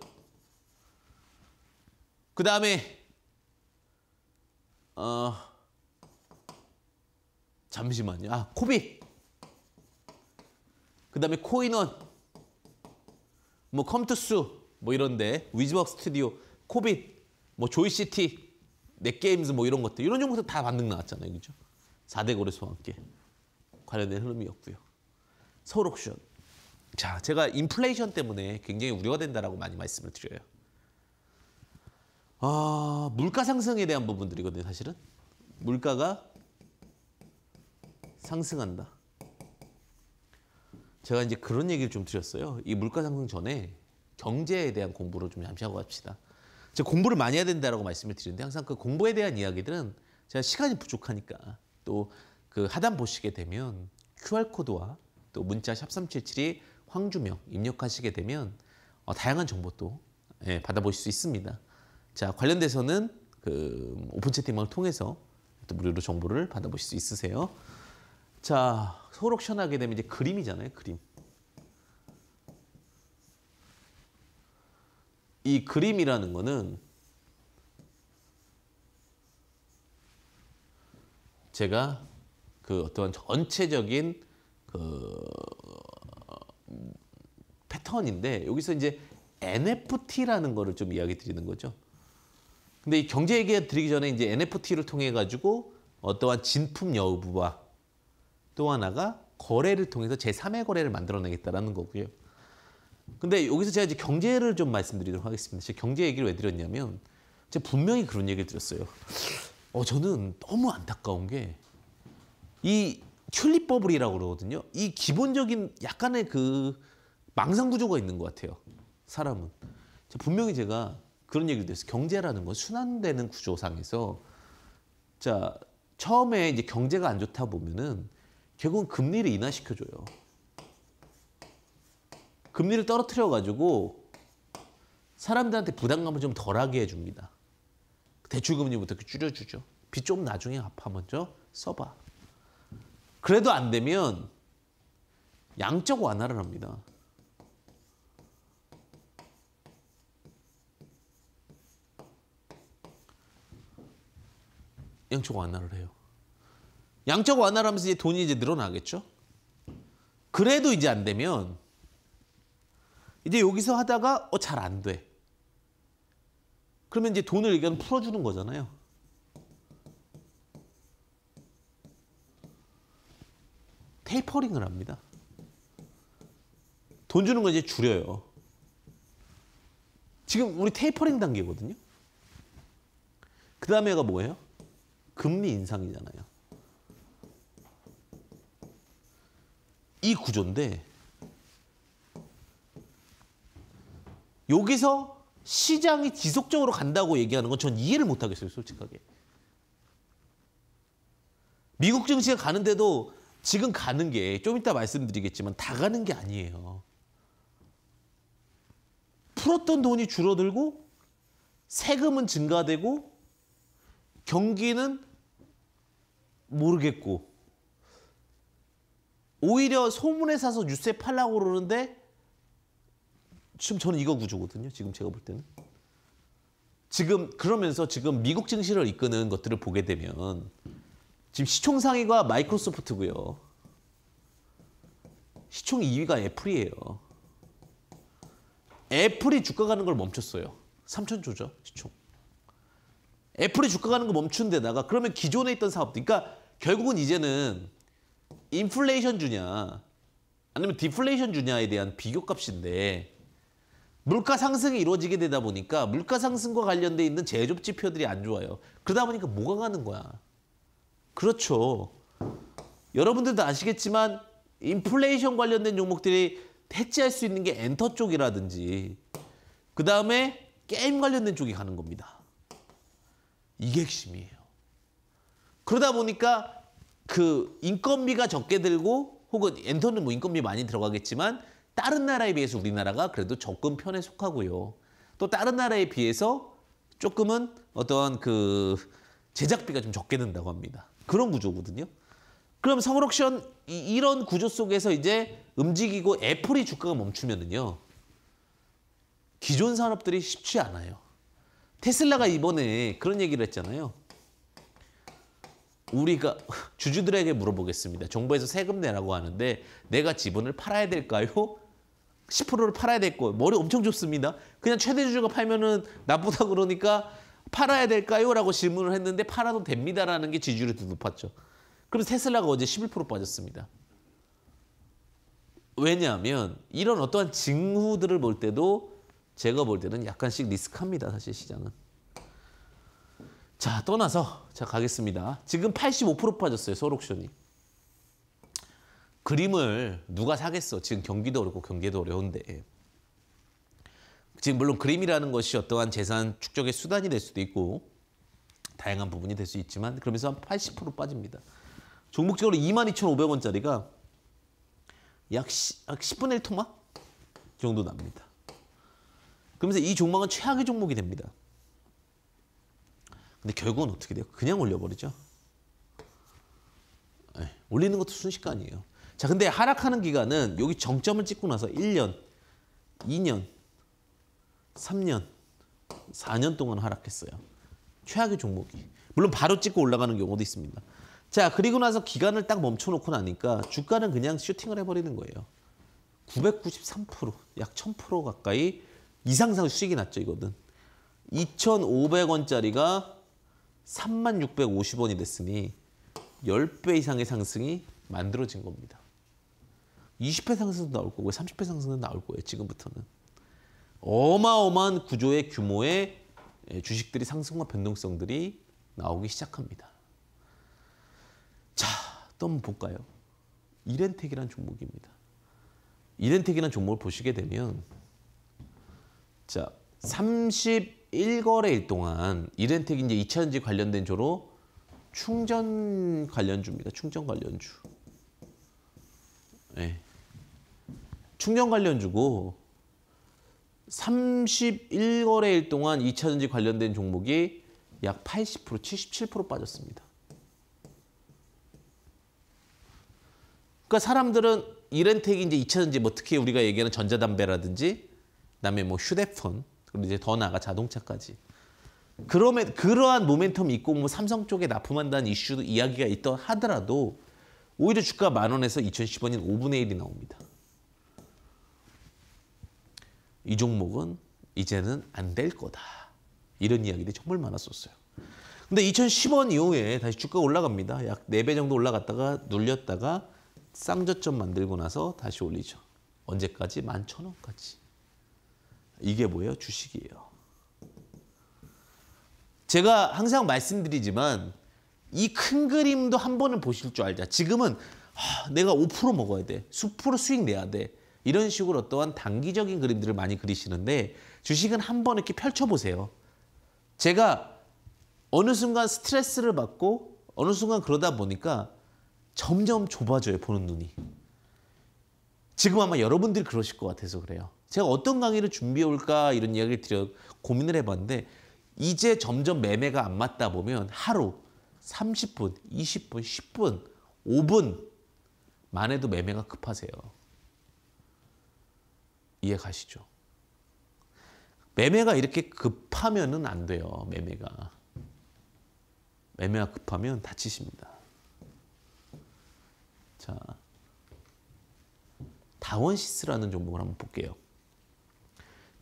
Speaker 1: 그 다음에 어... 잠시만요. 아, 코빅. 그 다음에 코인원. 뭐 컴투스. 뭐 이런데. 위즈벅 스튜디오. 코빗. 뭐 조이시티. 넷게임즈 뭐 이런 것들. 이런 정목들다 반등 나왔잖아요. 그죠? 4대 거래소와 함께 관련된 흐름이었고요. 서울 옥션. 자, 제가 인플레이션 때문에 굉장히 우려가 된다라고 많이 말씀을 드려요. 아, 물가 상승에 대한 부분들이거든요, 사실은. 물가가 상승한다. 제가 이제 그런 얘기를 좀 드렸어요. 이 물가 상승 전에 경제에 대한 공부를 좀 잠시 하고 갑시다. 제가 공부를 많이 해야 된다라고 말씀을 드리는데 항상 그 공부에 대한 이야기들은 제가 시간이 부족하니까 또 그 하단 보시게 되면 QR코드와 또 문자 샵3 7 7 7 황주명 입력하시게 되면 어, 다양한 정보 또 예, 받아보실 수 있습니다. 자 관련돼서는 그 오픈 채팅방을 통해서 또 무료로 정보를 받아보실 수 있으세요. 자, 소록션 하게 되면 이제 그림이잖아요. 그림. 이 그림이라는 거는 제가 그 어떠한 전체적인 그 패턴인데 여기서 이제 NFT라는 거를 좀 이야기 드리는 거죠. 근데 이 경제 얘기 드리기 전에 이제 NFT를 통해 가지고 어떠한 진품 여부와 또 하나가 거래를 통해서 제3의 거래를 만들어내겠다라는 거고요. 근데 여기서 제가 이제 경제를 좀 말씀드리도록 하겠습니다. 제가 경제 얘기를 왜 드렸냐면 제가 분명히 그런 얘기를 드렸어요. 어, 저는 너무 안타까운 게이 튤립 버블이라고 그러거든요. 이 기본적인 약간의 그 망상 구조가 있는 것 같아요. 사람은. 분명히 제가 그런 얘기를 드렸어요. 경제라는 건 순환되는 구조상에서 자 처음에 이제 경제가 안 좋다 보면은 결국은 금리를 인하시켜줘요. 금리를 떨어뜨려가지고 사람들한테 부담감을 좀 덜하게 해줍니다. 대출금리부터 줄여주죠. 빚 좀 나중에 갚아 먼저 써봐. 그래도 안 되면 양적 완화를 합니다. 양적 완화를 해요. 양적 완화하면서 를 이제 돈이 이제 늘어나겠죠. 그래도 이제 안 되면 이제 여기서 하다가 어 잘 안 돼. 그러면 이제 돈을 이건 풀어주는 거잖아요. 테이퍼링을 합니다. 돈 주는 거 이제 줄여요. 지금 우리 테이퍼링 단계거든요. 그 다음에가 뭐예요? 금리 인상이잖아요. 이 구조인데 여기서 시장이 지속적으로 간다고 얘기하는 건 전 이해를 못하겠어요, 솔직하게. 미국 증시가 가는데도 지금 가는 게 좀 이따 말씀드리겠지만 다 가는 게 아니에요. 풀었던 돈이 줄어들고 세금은 증가되고 경기는 모르겠고 오히려 소문에 사서 뉴스에 팔라고 그러는데 지금 저는 이거 구조거든요. 지금 제가 볼 때는. 지금 그러면서 지금 미국 증시를 이끄는 것들을 보게 되면 지금 시총 상위가 마이크로소프트고요. 시총 2위가 애플이에요. 애플이 주가 가는 걸 멈췄어요. 3천조죠, 시총. 애플이 주가 가는 거 멈춘 데다가 그러면 기존에 있던 사업들, 그러니까 결국은 이제는 인플레이션 주냐 아니면 디플레이션 주냐에 대한 비교값인데 물가 상승이 이루어지게 되다 보니까 물가 상승과 관련돼 있는 제조업 지표들이 안 좋아요. 그러다 보니까 뭐가 가는 거야. 그렇죠. 여러분들도 아시겠지만 인플레이션 관련된 종목들이 해체할 수 있는 게 엔터 쪽이라든지 그 다음에 게임 관련된 쪽이 가는 겁니다. 이게 핵심이에요. 그러다 보니까 그 인건비가 적게 들고 혹은 엔터는 뭐 인건비 많이 들어가겠지만 다른 나라에 비해서 우리나라가 그래도 적금 편에 속하고요. 또 다른 나라에 비해서 조금은 어떤 그 제작비가 좀 적게 든다고 합니다. 그런 구조거든요. 그럼 서울옥션 이런 구조 속에서 이제 움직이고 애플이 주가가 멈추면은요. 기존 산업들이 쉽지 않아요. 테슬라가 이번에 그런 얘기를 했잖아요. 우리가 주주들에게 물어보겠습니다. 정부에서 세금 내라고 하는데 내가 지분을 팔아야 될까요? 10%를 팔아야 될 거예요. 머리 엄청 좁습니다. 그냥 최대 주주가 팔면은 나쁘다 그러니까 팔아야 될까요? 라고 질문을 했는데 팔아도 됩니다라는 게 지지율이 높았죠. 그럼 테슬라가 어제 11% 빠졌습니다. 왜냐하면 이런 어떠한 징후들을 볼 때도 제가 볼 때는 약간씩 리스크합니다. 사실 시장은. 자, 떠나서 자 가겠습니다. 지금 85% 빠졌어요. 서옥션이 그림을 누가 사겠어. 지금 경기도 어렵고 경기도 어려운데. 지금 물론 그림이라는 것이 어떠한 재산 축적의 수단이 될 수도 있고 다양한 부분이 될 수 있지만 그러면서 한 80% 빠집니다. 종목적으로 22,500원짜리가 약, 1약 10분의 1 토막 정도 납니다. 그러면서 이 종목은 최악의 종목이 됩니다. 근데 결국은 어떻게 돼요? 그냥 올려버리죠. 네, 올리는 것도 순식간이에요. 자, 근데 하락하는 기간은 여기 정점을 찍고 나서 1년, 2년, 3년, 4년 동안 하락했어요. 최악의 종목이. 물론 바로 찍고 올라가는 경우도 있습니다. 자, 그리고 나서 기간을 딱 멈춰놓고 나니까 주가는 그냥 슈팅을 해버리는 거예요. 993%, 약 1000% 가까이 이상상 수익이 났죠, 이거든 2,500원짜리가 36,650원이 됐으니 10배 이상의 상승이 만들어진 겁니다. 20회 상승도 나올 거고 30회 상승도 나올 거예요. 지금부터는. 어마어마한 구조의 규모의 예, 주식들이 상승과 변동성들이 나오기 시작합니다. 자, 또 한번 볼까요? 이렌텍이란 종목입니다. 이렌텍이란 종목을 보시게 되면 자, 30 1거래일 동안 이렌텍 이제 2차전지 관련된 조로 충전 관련주입니다. 충전 관련주. 네. 충전 관련주고 31거래일 동안 2차전지 관련된 종목이 약 80%, 77% 빠졌습니다. 그러니까 사람들은 이렌텍이 이제 2차전지 뭐 특히 우리가 얘기하는 전자담배라든지 그다음에 뭐 휴대폰 그리고 이제 더 나아가 자동차까지. 그럼에 그러한 모멘텀이 있고 뭐 삼성 쪽에 납품한다는 이슈도 이야기가 있던 하더라도 오히려 주가 만 원에서 2 0 1 0원 5분의 1이 나옵니다. 이 종목은 이제는 안 될 거다. 이런 이야기들이 정말 많았었어요. 근데 2010원 이후에 다시 주가 올라갑니다. 약 4배 정도 올라갔다가 눌렸다가 쌍저점 만들고 나서 다시 올리죠. 언제까지? 11,000원까지. 이게 뭐예요? 주식이에요. 제가 항상 말씀드리지만 이 큰 그림도 한 번은 보실 줄 알자. 지금은 하, 아, 내가 5% 먹어야 돼. 10% 수익 내야 돼. 이런 식으로 어떠한 단기적인 그림들을 많이 그리시는데 주식은 한 번 이렇게 펼쳐보세요. 제가 어느 순간 스트레스를 받고 어느 순간 그러다 보니까 점점 좁아져요. 보는 눈이. 지금 아마 여러분들이 그러실 것 같아서 그래요. 제가 어떤 강의를 준비해 올까 이런 이야기를 드려 고민을 해봤는데 이제 점점 매매가 안 맞다 보면 하루 30분, 20분, 10분, 5분 만 해도 매매가 급하세요. 이해 가시죠? 매매가 이렇게 급하면안 돼요. 매매가. 매매가 급하면 다치십니다. 자, 다원시스라는 종목을 한번 볼게요.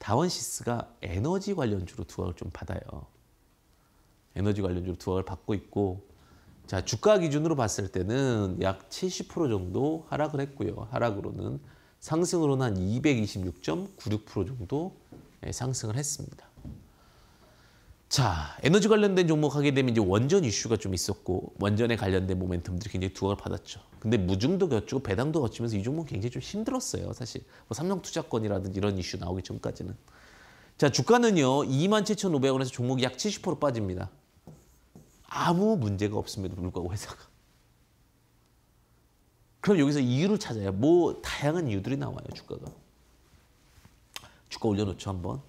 Speaker 1: 다원시스가 에너지 관련주로 두각을 좀 받아요. 에너지 관련주로 두각을 받고 있고 자 주가 기준으로 봤을 때는 약 70% 정도 하락을 했고요. 하락으로는 상승으로는 한226.96% 정도 예, 상승을 했습니다. 자, 에너지 관련된 종목 하게 되면 이제 원전 이슈가 좀 있었고 원전에 관련된 모멘텀들이 굉장히 두각을 받았죠. 근데 무중도 겹치고 배당도 겹치면서 이 종목 굉장히 좀 힘들었어요. 사실 뭐 삼성 투자권이라든지 이런 이슈 나오기 전까지는. 자, 주가는요. 27,500원에서 종목이 약 70% 빠집니다. 아무 문제가 없음에도 불구하고 회사가. 그럼 여기서 이유를 찾아요. 뭐 다양한 이유들이 나와요. 주가가. 주가 올려놓죠. 한번.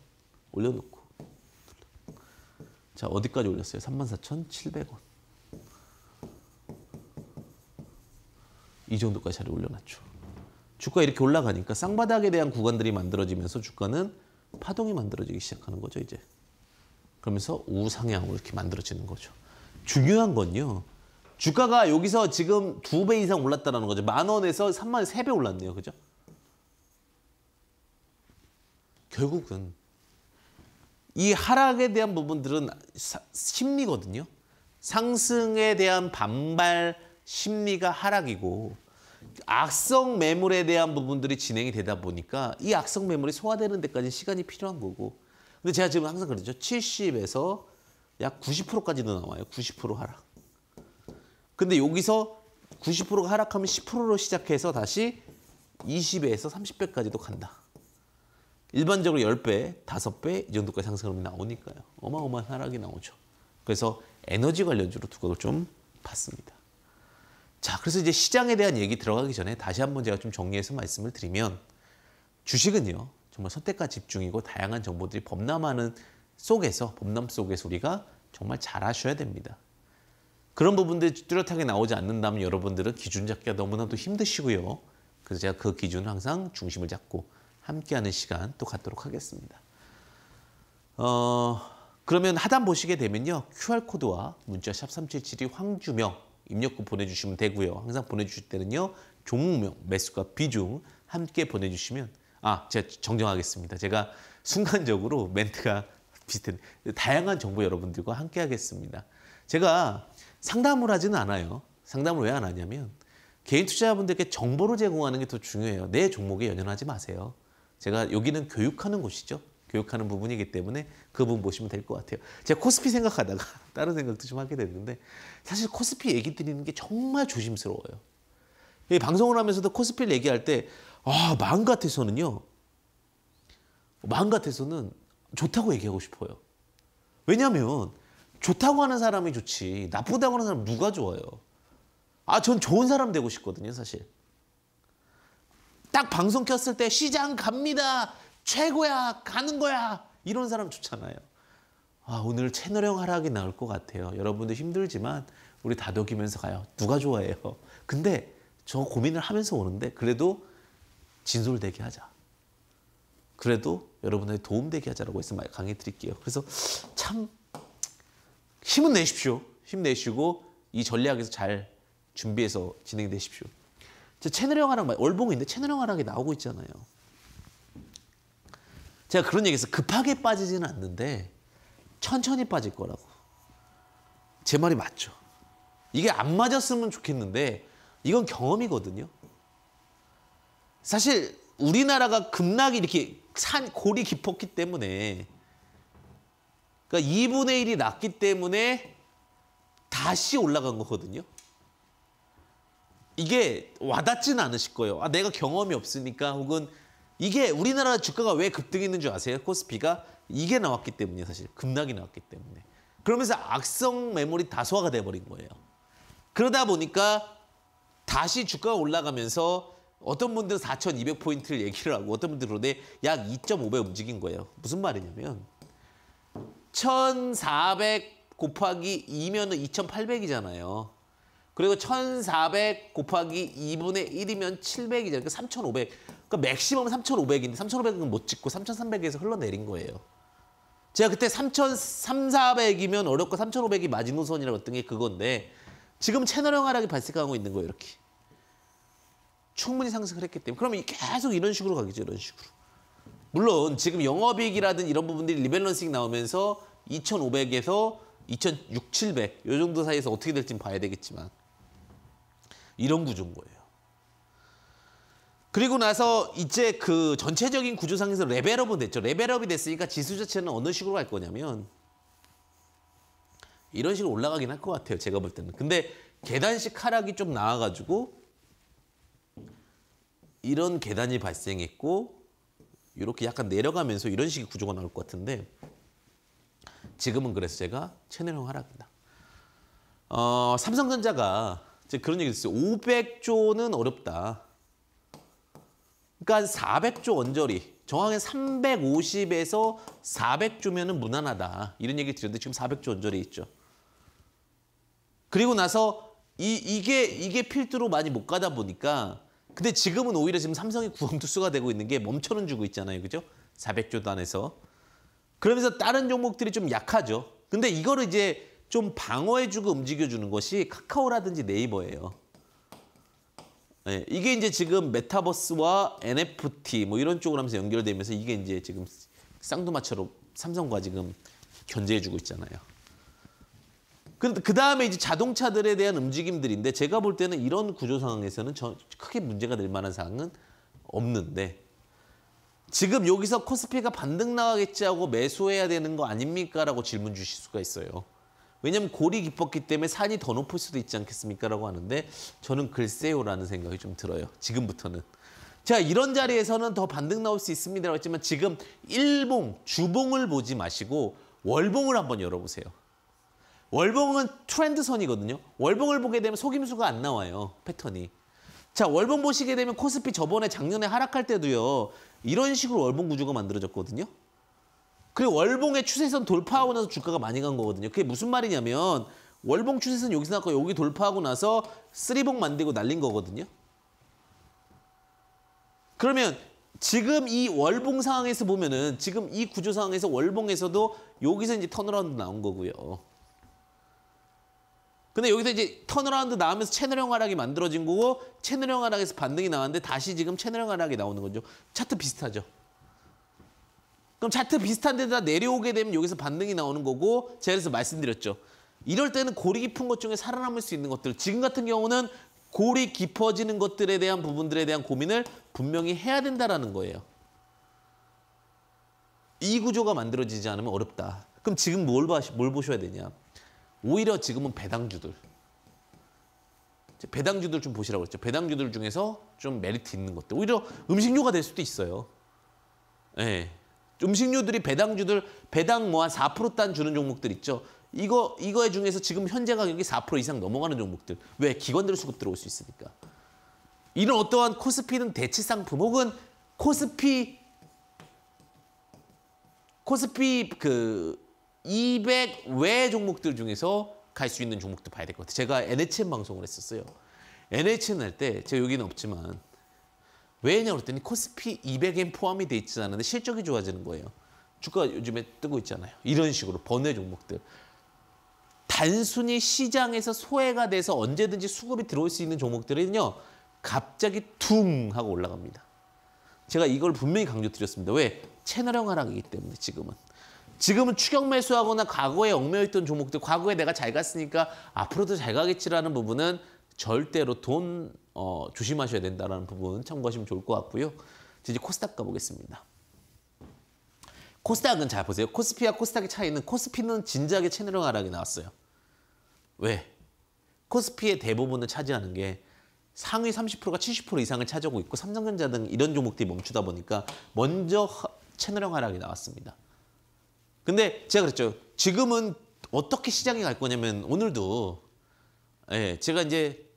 Speaker 1: 올려놓고. 자, 어디까지 올렸어요? 34,700원. 이 정도까지 자리 올려놨죠. 주가 이렇게 올라가니까 쌍바닥에 대한 구간들이 만들어지면서 주가는 파동이 만들어지기 시작하는 거죠, 이제. 그러면서 우상향으로 이렇게 만들어지는 거죠. 중요한 건요. 주가가 여기서 지금 두 배 이상 올랐다는 거죠. 만 원에서 3만 3배 올랐네요. 그죠? 결국은 이 하락에 대한 부분들은 심리거든요. 상승에 대한 반발 심리가 하락이고 악성 매물에 대한 부분들이 진행이 되다 보니까 이 악성 매물이 소화되는 데까지 시간이 필요한 거고 근데 제가 지금 항상 그러죠. 70에서 약 90%까지도 나와요. 90% 하락. 근데 여기서 90%가 하락하면 10%로 시작해서 다시 20에서 30배까지도 간다. 일반적으로 10배, 5배 이 정도까지 상승하면 나오니까요. 어마어마한 하락이 나오죠. 그래서 에너지 관련주로 두각을 좀 봤습니다. 자, 그래서 이제 시장에 대한 얘기 들어가기 전에 다시 한번 제가 좀 정리해서 말씀을 드리면 주식은요. 정말 선택과 집중이고 다양한 정보들이 범람하는 속에서 범람 속에서 우리가 정말 잘 하셔야 됩니다. 그런 부분들이 뚜렷하게 나오지 않는다면 여러분들은 기준 잡기가 너무나도 힘드시고요. 그래서 제가 그 기준을 항상 중심을 잡고 함께하는 시간 또 갖도록 하겠습니다. 어, 그러면 하단 보시게 되면요. QR코드와 문자샵 3772 황주명 입력구 보내주시면 되고요. 항상 보내주실 때는요. 종목명, 매수가 비중 함께 보내주시면 아, 제가 정정하겠습니다. 제가 순간적으로 멘트가 비슷한 다양한 정보 여러분들과 함께 하겠습니다. 제가 상담을 하지는 않아요. 상담을 왜 안 하냐면 개인 투자자분들께 정보를 제공하는 게 더 중요해요. 내 종목에 연연하지 마세요. 제가 여기는 교육하는 곳이죠. 교육하는 부분이기 때문에 그 부분 보시면 될 것 같아요. 제가 코스피 생각하다가 다른 생각도 좀 하게 됐는데 사실 코스피 얘기 드리는 게 정말 조심스러워요. 이 방송을 하면서도 코스피를 얘기할 때 아, 마음 같아서는요. 마음 같아서는 좋다고 얘기하고 싶어요. 왜냐하면 좋다고 하는 사람이 좋지 나쁘다고 하는 사람 누가 좋아요? 아, 전 좋은 사람 되고 싶거든요, 사실. 딱 방송 켰을 때 시장 갑니다. 최고야. 가는 거야. 이런 사람 좋잖아요. 아, 오늘 채널형 하락이 나올 것 같아요. 여러분도 힘들지만 우리 다독이면서 가요. 누가 좋아해요? 근데 저 고민을 하면서 오는데 그래도 진솔되게 하자. 그래도 여러분에게 도움되게 하자라고 해서 강의 드릴게요. 그래서 참 힘은 내십시오. 힘내시고 이 전략에서 잘 준비해서 진행되십시오. 채널형 화랑 월봉인데 채널형 하락이 나오고 있잖아요. 제가 그런 얘기했어요. 급하게 빠지지는 않는데 천천히 빠질 거라고. 제 말이 맞죠. 이게 안 맞았으면 좋겠는데 이건 경험이거든요. 사실 우리나라가 급락이 이렇게 산 골이 깊었기 때문에 그러니까 2분의 1이 낮기 때문에 다시 올라간 거거든요. 이게 와닿지는 않으실 거예요. 아, 내가 경험이 없으니까 혹은 이게 우리나라 주가가 왜 급등했는 줄 아세요? 코스피가 이게 나왔기 때문에 사실 급락이 나왔기 때문에 그러면서 악성 메모리 다 소화가 돼버린 거예요. 그러다 보니까 다시 주가가 올라가면서 어떤 분들은 4,200포인트를 얘기를 하고 어떤 분들은 약 2.5배 움직인 거예요. 무슨 말이냐면 1,400 곱하기 2면은 2,800이잖아요. 그리고 1400 곱하기 2분의 1이면 700이잖아요. 그러니까 3500. 그러니까 맥시멈 3500인데 3500은 못 찍고 3300에서 흘러내린 거예요. 제가 그때 3 4 0 0이면 어렵고 3,500이 마지노선이라고 했던 게 그건데 지금 채널형 하락이 발생하고 있는 거예요, 이렇게. 충분히 상승을 했기 때문에 그러면 계속 이런 식으로 가겠죠, 이런 식으로. 물론 지금 영업이익이라든 이런 부분들이 리밸런싱 나오면서 2,500에서 2,600, 700이 정도 사이에서 어떻게 될지는 봐야 되겠지만 이런 구조인 거예요. 그리고 나서 이제 그 전체적인 구조상에서 레벨업은 됐죠. 레벨업이 됐으니까 지수 자체는 어느 식으로 갈 거냐면 이런 식으로 올라가긴 할 것 같아요. 제가 볼 때는. 근데 계단식 하락이 좀 나와가지고 이런 계단이 발생했고 이렇게 약간 내려가면서 이런 식의 구조가 나올 것 같은데 지금은 그래서 제가 채널형 하락입니다. 어, 삼성전자가 이제 그런 얘기 있어요. 500조는 어렵다. 그러니까 400조 언저리. 정확히 350에서 400조면은 무난하다. 이런 얘기 드렸는데 지금 400조 언저리 있죠. 그리고 나서 이, 이게 이게 필두로 많이 못 가다 보니까 근데 지금은 오히려 지금 삼성이 구원투수가 되고 있는 게 멈춰는 주고 있잖아요. 그죠? 400조 단에서. 그러면서 다른 종목들이 좀 약하죠. 근데 이거를 이제 좀 방어해주고 움직여주는 것이 카카오라든지 네이버예요. 네, 이게 이제 지금 메타버스와 NFT 뭐 이런 쪽으로 하면서 연결되면서 이게 이제 지금 쌍두마처럼 삼성과 지금 견제해주고 있잖아요. 그 다음에 이제 자동차들에 대한 움직임들인데 제가 볼 때는 이런 구조 상황에서는 저, 크게 문제가 될 만한 사항은 없는데 지금 여기서 코스피가 반등 나가겠지 하고 매수해야 되는 거 아닙니까? 라고 질문 주실 수가 있어요. 왜냐하면 골이 깊었기 때문에 산이 더 높을 수도 있지 않겠습니까라고 하는데 저는 글쎄요라는 생각이 좀 들어요. 지금부터는. 자 이런 자리에서는 더 반등 나올 수 있습니다라고 했지만 지금 일봉, 주봉을 보지 마시고 월봉을 한번 열어보세요. 월봉은 트렌드선이거든요. 월봉을 보게 되면 속임수가 안 나와요. 패턴이. 자 월봉 보시게 되면 코스피 저번에 작년에 하락할 때도요. 이런 식으로 월봉 구조가 만들어졌거든요. 그리고 월봉의 추세선 돌파하고 나서 주가가 많이 간 거거든요. 그게 무슨 말이냐면 월봉 추세선 여기서 나왔고 여기 돌파하고 나서 쓰리봉 만들고 날린 거거든요. 그러면 지금 이 월봉 상황에서 보면은 지금 이 구조 상황에서 월봉에서도 여기서 이제 턴어라운드 나온 거고요. 근데 여기서 이제 턴어라운드 나오면서 채널형 하락이 만들어진 거고 채널형 하락에서 반등이 나왔는데 다시 지금 채널형 하락이 나오는 거죠. 차트 비슷하죠. 그럼 차트 비슷한 데다 내려오게 되면 여기서 반등이 나오는 거고 제가 그래서 말씀드렸죠. 이럴 때는 골이 깊은 것 중에 살아남을 수 있는 것들 지금 같은 경우는 골이 깊어지는 것들에 대한 부분들에 대한 고민을 분명히 해야 된다라는 거예요. 이 구조가 만들어지지 않으면 어렵다. 그럼 지금 뭘, 봐, 뭘 보셔야 되냐. 오히려 지금은 배당주들. 배당주들 좀 보시라고 했죠. 배당주들 중에서 좀 메리트 있는 것들. 오히려 음식료가 될 수도 있어요. 예. 네. 음식료들이 배당주들 배당 뭐한 4%단 주는 종목들 있죠. 이거 이거에 중에서 지금 현재 가격이 4% 이상 넘어가는 종목들. 왜? 기관들 수급 들어올 수 있으니까. 이런 어떠한 코스피는 대체 상품 혹은 코스피 코스피 그 200 외 종목들 중에서 갈 수 있는 종목도 봐야 될 것 같아요. 제가 NHN 방송을 했었어요. NHN 할 때 제가 여기는 없지만 왜냐 그랬더니 코스피 200엔 포함이 돼 있지 않은데 실적이 좋아지는 거예요. 주가 요즘에 뜨고 있잖아요. 이런 식으로 번외 종목들. 단순히 시장에서 소외가 돼서 언제든지 수급이 들어올 수 있는 종목들은요. 갑자기 퉁 하고 올라갑니다. 제가 이걸 분명히 강조드렸습니다. 왜? 채널형 하락이기 때문에 지금은. 지금은 추격 매수하거나 과거에 얽매여 있던 종목들, 과거에 내가 잘 갔으니까 앞으로도 잘 가겠지라는 부분은 절대로 돈 어, 조심하셔야 된다는 부분 참고하시면 좋을 것 같고요. 이제 코스닥 가보겠습니다. 코스닥은 잘 보세요. 코스피와 코스닥의 차이는 코스피는 진작에 채널형 하락이 나왔어요. 왜? 코스피의 대부분을 차지하는 게 상위 30%가 70% 이상을 차지하고 있고 삼성전자 등 이런 종목들이 멈추다 보니까 먼저 채널형 하락이 나왔습니다. 근데 제가 그랬죠. 지금은 어떻게 시장이 갈 거냐면 오늘도 예, 제가 이제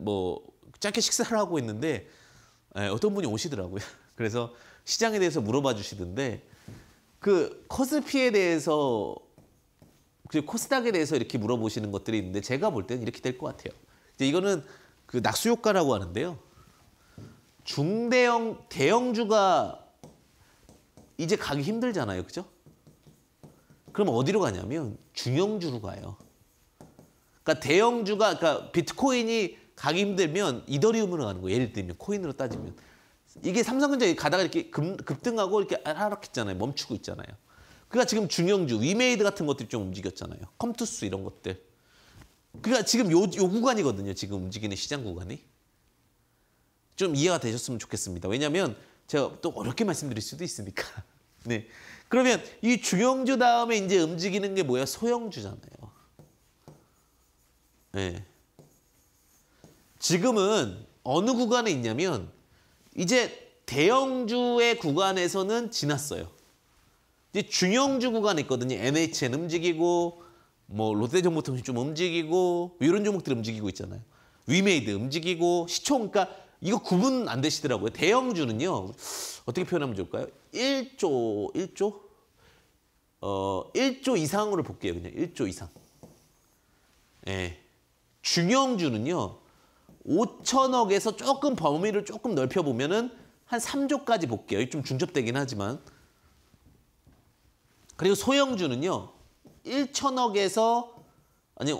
Speaker 1: 뭐 짧게 식사를 하고 있는데 예, 어떤 분이 오시더라고요. 그래서 시장에 대해서 물어봐 주시던데 그 코스피에 대해서 그 코스닥에 대해서 이렇게 물어보시는 것들이 있는데 제가 볼 때는 이렇게 될 것 같아요. 이제 이거는 그 낙수 효과라고 하는데요. 중대형 대형주가 이제 가기 힘들잖아요, 그죠? 그럼 어디로 가냐면 중형주로 가요. 그러니까 대형주가 그러니까 비트코인이 가기 힘들면 이더리움으로 가는 거예요. 예를 들면 코인으로 따지면 이게 삼성전자 가다가 이렇게 급, 급등하고 이렇게 하락했잖아요. 멈추고 있잖아요. 그러니까 지금 중형주 위메이드 같은 것들이 좀 움직였잖아요. 컴투스 이런 것들. 그러니까 지금 요, 요 구간이거든요. 지금 움직이는 시장 구간이. 좀 이해가 되셨으면 좋겠습니다. 왜냐하면 제가 또 어렵게 말씀드릴 수도 있으니까. 네. 그러면 이 중형주 다음에 이제 움직이는 게 뭐야? 소형주잖아요. 예. 지금은 어느 구간에 있냐면 이제 대형주의 구간에서는 지났어요. 이제 중형주 구간에 있거든요. NHN 움직이고 뭐 롯데정보통신 좀 움직이고 이런 종목들 움직이고 있잖아요. 위메이드 움직이고 시총 그러니까 이거 구분 안 되시더라고요. 대형주는요. 어떻게 표현하면 좋을까요? 1조 1조 어 1조 이상으로 볼게요. 그냥 1조 이상. 예. 중형주는요. 5천억에서 조금 범위를 조금 넓혀보면 은한 3조까지 볼게요. 좀 중첩되긴 하지만. 그리고 소형주는요. 1천억에서 아니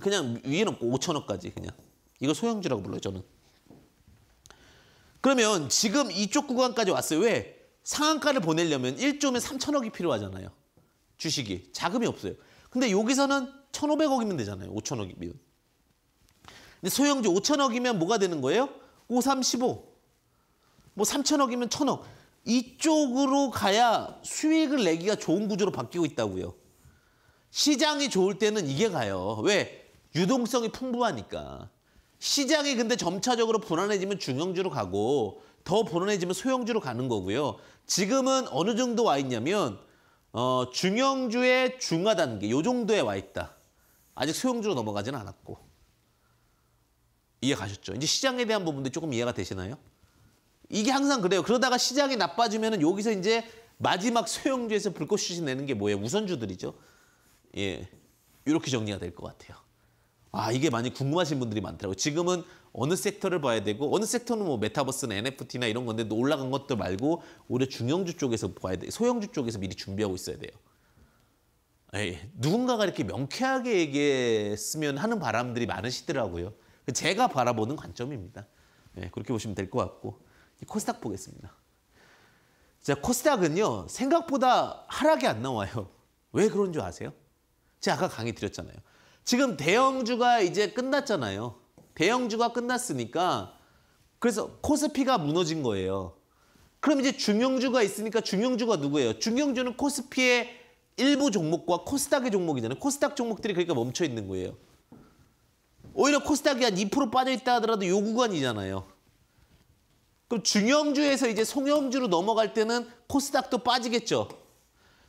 Speaker 1: 그냥 위에는 5천억까지 그냥. 이거 소형주라고 불러요 저는. 그러면 지금 이쪽 구간까지 왔어요. 왜? 상한가를 보내려면 1조면 3천억이 필요하잖아요. 주식이. 자금이 없어요. 근데 여기서는 1,500억이면 되잖아요. 5천억이면. 근데 소형주 5천억이면 뭐가 되는 거예요? 5, 3, 15. 뭐 3천억이면 1천억. 이쪽으로 가야 수익을 내기가 좋은 구조로 바뀌고 있다고요. 시장이 좋을 때는 이게 가요. 왜? 유동성이 풍부하니까. 시장이 근데 점차적으로 불안해지면 중형주로 가고 더 불안해지면 소형주로 가는 거고요. 지금은 어느 정도 와 있냐면 어, 중형주의 중하 단계, 요 정도에 와 있다. 아직 소형주로 넘어가지는 않았고. 이해 가셨죠? 이제 시장에 대한 부분도 조금 이해가 되시나요? 이게 항상 그래요. 그러다가 시장이 나빠지면 여기서 이제 마지막 소형주에서 불꽃슛이 내는 게 뭐예요? 우선주들이죠. 예, 이렇게 정리가 될 것 같아요. 아 이게 많이 궁금하신 분들이 많더라고요. 지금은 어느 섹터를 봐야 되고 어느 섹터는 뭐 메타버스나 NFT나 이런 건데 올라간 것들 말고 오히 중형주 쪽에서 봐야 돼. 소형주 쪽에서 미리 준비하고 있어야 돼요. 에이, 예, 예. 누군가가 이렇게 명쾌하게 얘기했으면 하는 바람들이 많으시더라고요. 그 제가 바라보는 관점입니다. 네, 그렇게 보시면 될 것 같고 코스닥 보겠습니다. 자, 코스닥은요 생각보다 하락이 안 나와요. 왜 그런 줄 아세요? 제가 아까 강의 드렸잖아요. 지금 대형주가 이제 끝났잖아요. 대형주가 끝났으니까 그래서 코스피가 무너진 거예요. 그럼 이제 중형주가 있으니까 중형주가 누구예요? 중형주는 코스피의 일부 종목과 코스닥의 종목이잖아요. 코스닥 종목들이 그러니까 멈춰 있는 거예요. 오히려 코스닥이 한 2% 빠져있다 하더라도 요 구간이잖아요. 그럼 중형주에서 이제 송형주로 넘어갈 때는 코스닥도 빠지겠죠.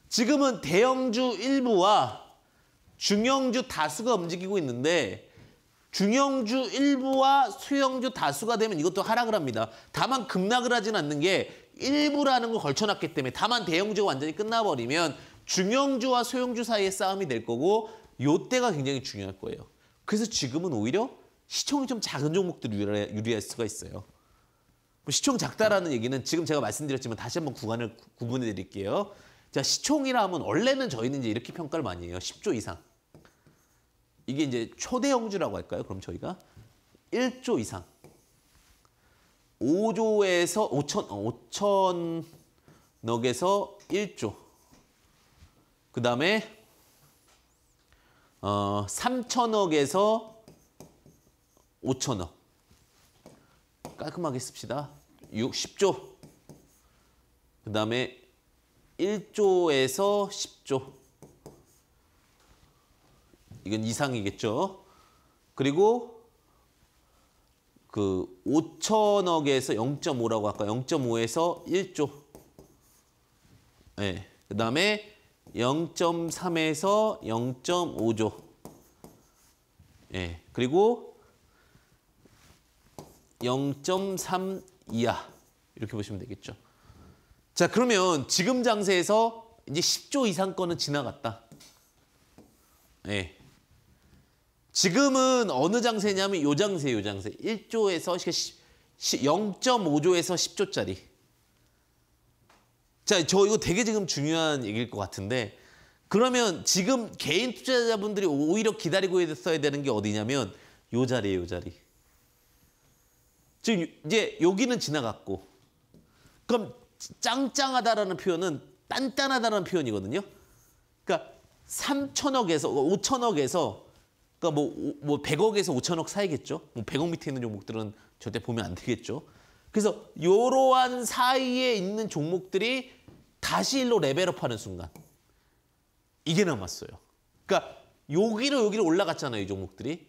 Speaker 1: 지금은 대형주 일부와 중형주 다수가 움직이고 있는데 중형주 일부와 수형주 다수가 되면 이것도 하락을 합니다. 다만 급락을 하진 않는 게 일부라는 걸 걸쳐놨기 때문에 다만 대형주가 완전히 끝나버리면 중형주와 소형주 사이의 싸움이 될 거고 요때가 굉장히 중요할 거예요. 그래서 지금은 오히려 시총이 좀 작은 종목들을 유리할 수가 있어요. 시총 작다라는 얘기는 지금 제가 말씀드렸지만 다시 한번 구간을 구분해 드릴게요. 자, 시총이라 하면 원래는 저희는 이제 이렇게 평가를 많이 해요. 10조 이상. 이게 이제 초대 형주라고 할까요? 그럼 저희가 1조 이상. 5조에서 5천 5천억에서 어, 1조. 그다음에 어, 3천억에서 5천억. 깔끔하게 씁시다. 6, 10조. 그 다음에 1조에서 10조. 이건 이상이겠죠. 그리고 그 5천억에서 0.5라고 할까 0.5에서 1조. 예. 네. 그 다음에 0.3에서 0.5조. 예. 그리고 0.3 이하. 이렇게 보시면 되겠죠. 자, 그러면 지금 장세에서 이제 10조 이상 거는 지나갔다. 예. 지금은 어느 장세냐면 요 장세, 요 장세. 1조에서 0.5조에서 그러니까 10조짜리. 자, 저 이거 되게 지금 중요한 얘기일 것 같은데 그러면 지금 개인 투자자분들이 오히려 기다리고 있어야 되는 게 어디냐면 요 자리예요, 요 자리. 지금 이제 여기는 지나갔고 그럼 짱짱하다라는 표현은 단단하다는 표현이거든요. 그러니까 3천억에서 5천억에서 그러니까 뭐, 뭐 100억에서 5천억 사이겠죠. 뭐 100억 밑에 있는 종목들은 절대 보면 안 되겠죠. 그래서 이러한 사이에 있는 종목들이 다시 일로 레벨업하는 순간 이게 남았어요. 그러니까 여기로 여기로 올라갔잖아요. 이 종목들이.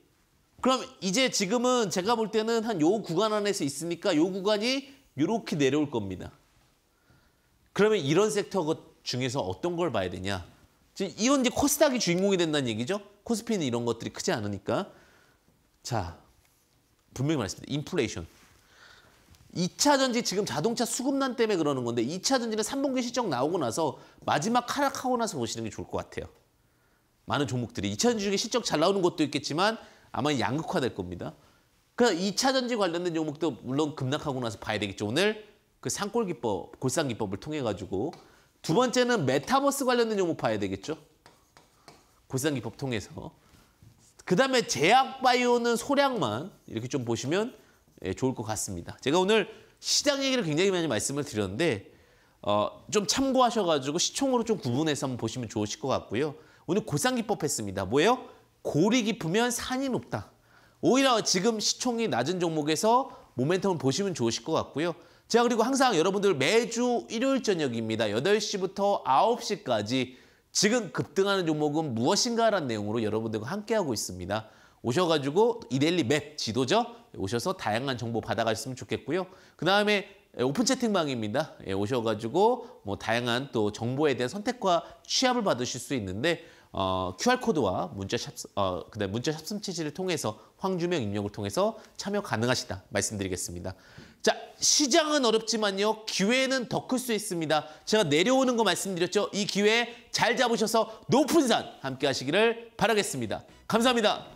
Speaker 1: 그럼 이제 지금은 제가 볼 때는 한 요 구간 안에서 있으니까 요 구간이 이렇게 내려올 겁니다. 그러면 이런 섹터 중에서 어떤 걸 봐야 되냐. 이건 이제 코스닥이 주인공이 된다는 얘기죠. 코스피는 이런 것들이 크지 않으니까. 자, 분명히 말했습니다. 인플레이션. 2차 전지 지금 자동차 수급난 때문에 그러는 건데 2차 전지는 3분기 실적 나오고 나서 마지막 하락하고 나서 보시는 게 좋을 것 같아요. 많은 종목들이 2차 전지 중에 실적 잘 나오는 것도 있겠지만 아마 양극화될 겁니다. 그래서 2차 전지 관련된 종목도 물론 급락하고 나서 봐야 되겠죠. 오늘 그 산골 기법, 골상 기법을 통해 가지고 두 번째는 메타버스 관련된 종목 봐야 되겠죠. 골상 기법 통해서 그다음에 제약 바이오는 소량만 이렇게 좀 보시면 예, 좋을 것 같습니다. 제가 오늘 시장 얘기를 굉장히 많이 말씀을 드렸는데 어, 좀 참고하셔가지고 시총으로 좀 구분해서 한번 보시면 좋으실 것 같고요. 오늘 고상기법 했습니다. 뭐예요? 골이 깊으면 산이 높다. 오히려 지금 시총이 낮은 종목에서 모멘텀을 보시면 좋으실 것 같고요. 제가 그리고 항상 여러분들 매주 일요일 저녁입니다. 8시부터 9시까지 지금 급등하는 종목은 무엇인가라는 내용으로 여러분들과 함께하고 있습니다. 오셔가지고 이델리 맵 지도죠. 오셔서 다양한 정보 받아가셨으면 좋겠고요. 그 다음에 예, 오픈 채팅방입니다. 예, 오셔가지고 뭐 다양한 또 정보에 대한 선택과 취합을 받으실 수 있는데 어, QR코드와 문자샵, 어, 그다음 문자샵 숨체지를 통해서 황주명 입력을 통해서 참여 가능하시다 말씀드리겠습니다. 자, 시장은 어렵지만요. 기회는 더 클 수 있습니다. 제가 내려오는 거 말씀드렸죠. 이 기회 잘 잡으셔서 높은 산 함께 하시기를 바라겠습니다. 감사합니다.